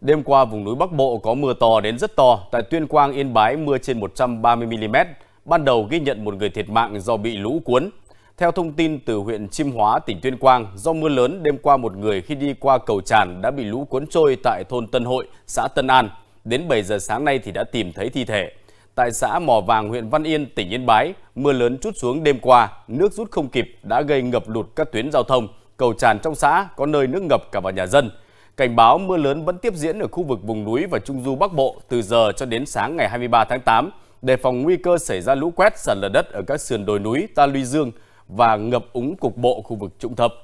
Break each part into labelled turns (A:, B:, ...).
A: Đêm qua, vùng núi Bắc Bộ có mưa to đến rất to. Tại Tuyên Quang, Yên Bái, mưa trên 130mm. Ban đầu ghi nhận một người thiệt mạng do bị lũ cuốn. Theo thông tin từ huyện Chim Hóa, tỉnh Tuyên Quang, do mưa lớn đêm qua một người khi đi qua cầu tràn đã bị lũ cuốn trôi tại thôn Tân Hội, xã Tân An. Đến 7 giờ sáng nay thì đã tìm thấy thi thể. Tại xã Mỏ Vàng, huyện Văn Yên, tỉnh Yên Bái, mưa lớn chút xuống đêm qua, nước rút không kịp đã gây ngập lụt các tuyến giao thông. Cầu tràn trong xã có nơi nước ngập cả vào nhà dân. Cảnh báo mưa lớn vẫn tiếp diễn ở khu vực vùng núi và trung du Bắc Bộ từ giờ cho đến sáng ngày 23 tháng 8, đề phòng nguy cơ xảy ra lũ quét sạt lở đất ở các sườn đồi núi Ta Luy Dương và ngập
B: úng cục bộ
A: khu vực trũng thấp.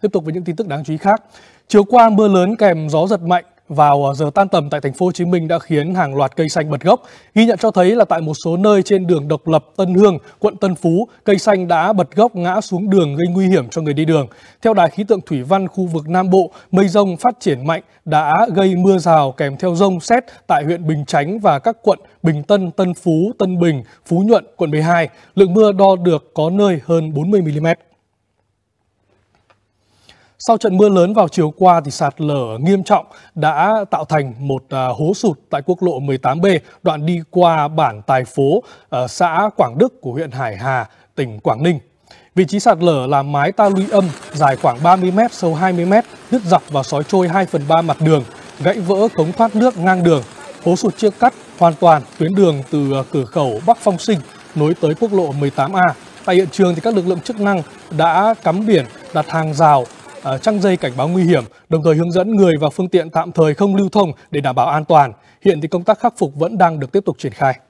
B: Tiếp tục với những tin tức đáng chú ý khác. Chiều qua mưa lớn kèm gió giật mạnh vào ờ, giờ tan tầm tại thành phố Hồ Chí Minh đã khiến hàng loạt cây xanh bật gốc. Ghi nhận cho thấy là tại một số nơi trên đường Độc Lập Tân Hương, quận Tân Phú, cây xanh đã bật gốc ngã xuống đường gây nguy hiểm cho người đi đường. Theo Đài khí tượng thủy văn khu vực Nam Bộ, mây rông phát triển mạnh đã gây mưa rào kèm theo rông xét tại huyện Bình Chánh và các quận Bình Tân, Tân Phú, Tân Bình, Phú Nhuận, quận 12. Lượng mưa đo được có nơi hơn 40 mm. Sau trận mưa lớn vào chiều qua thì sạt lở nghiêm trọng đã tạo thành một à, hố sụt tại quốc lộ 18B đoạn đi qua bản Tài Phố, xã Quảng Đức của huyện Hải Hà, tỉnh Quảng Ninh. Vị trí sạt lở là mái ta luy âm dài khoảng 30 m, sâu 20 m, đứt dọc và sói trôi 2 phần 3 mặt đường, gãy vỡ cống thoát nước ngang đường. Hố sụt chia cắt hoàn toàn tuyến đường từ à, cửa khẩu Bắc Phong Sinh nối tới quốc lộ 18A. Tại hiện trường thì các lực lượng chức năng đã cắm biển, đặt hàng rào À, trăng dây cảnh báo nguy hiểm, đồng thời hướng dẫn người và phương tiện tạm thời không lưu thông để đảm bảo an toàn. Hiện thì công tác khắc phục vẫn đang được tiếp tục triển khai.